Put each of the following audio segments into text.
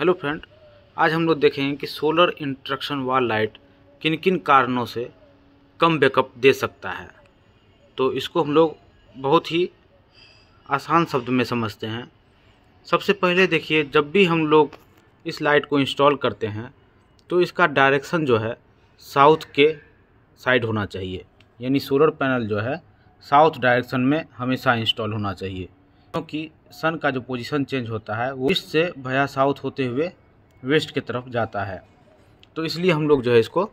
hello friend आज हम लोग देखेंगे कि सोलर इंट्रक्शन वाल लाइट किन किन कारणों से कम बैकअप दे सकता है तो इसको हम लोग बहुत ही आसान शब्द में समझते हैं सबसे पहले देखिए जब भी हम लोग इस लाइट को इंस्टॉल करते हैं तो इसका डायरेक्शन जो है साउथ के साइड होना चाहिए यानी सोलर पैनल जो है साउथ डायरेक्शन में हमेशा इंस्टॉल होना चाहिए क्योंकि सन का जो पोजीशन चेंज होता है वो ईस्ट से भया साउथ होते हुए वेस्ट की तरफ जाता है तो इसलिए हम लोग जो है इसको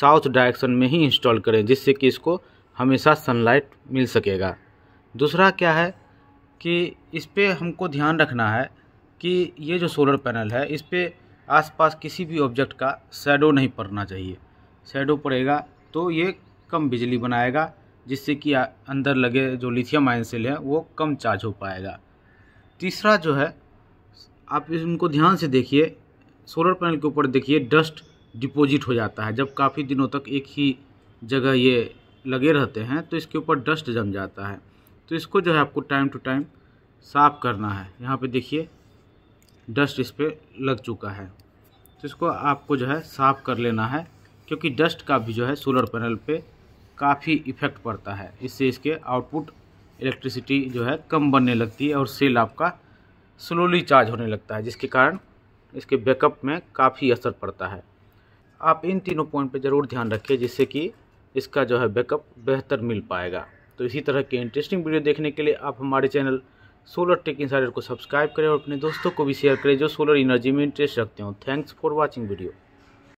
साउथ डायरेक्शन में ही इंस्टॉल करें जिससे कि इसको हमेशा सनलाइट मिल सकेगा दूसरा क्या है कि इस पर हमको ध्यान रखना है कि ये जो सोलर पैनल है इस पर आसपास किसी भी ऑब्जेक्ट का शेडो नहीं पड़ना चाहिए शेडो पड़ेगा तो ये कम बिजली बनाएगा जिससे कि अंदर लगे जो लिथियम आयन सेल है वो कम चार्ज हो पाएगा तीसरा जो है आप इनको ध्यान से देखिए सोलर पैनल के ऊपर देखिए डस्ट डिपॉजिट हो जाता है जब काफ़ी दिनों तक एक ही जगह ये लगे रहते हैं तो इसके ऊपर डस्ट जम जाता है तो इसको जो है आपको टाइम टू टाइम साफ़ करना है यहाँ पे देखिए डस्ट इस पर लग चुका है तो इसको आपको जो है साफ़ कर लेना है क्योंकि डस्ट का भी जो है सोलर पैनल पे काफ़ी इफेक्ट पड़ता है इससे इसके आउटपुट इलेक्ट्रिसिटी जो है कम बनने लगती है और सेल आपका स्लोली चार्ज होने लगता है जिसके कारण इसके बैकअप में काफ़ी असर पड़ता है आप इन तीनों पॉइंट पर ज़रूर ध्यान रखें जिससे कि इसका जो है बैकअप बेहतर मिल पाएगा तो इसी तरह के इंटरेस्टिंग वीडियो देखने के लिए आप हमारे चैनल सोलर टेक इंसाइडर को सब्सक्राइब करें और अपने दोस्तों को भी शेयर करें जो सोलर एनर्जी में इंटरेस्ट रखते हो थैंक्स फॉर वॉचिंग वीडियो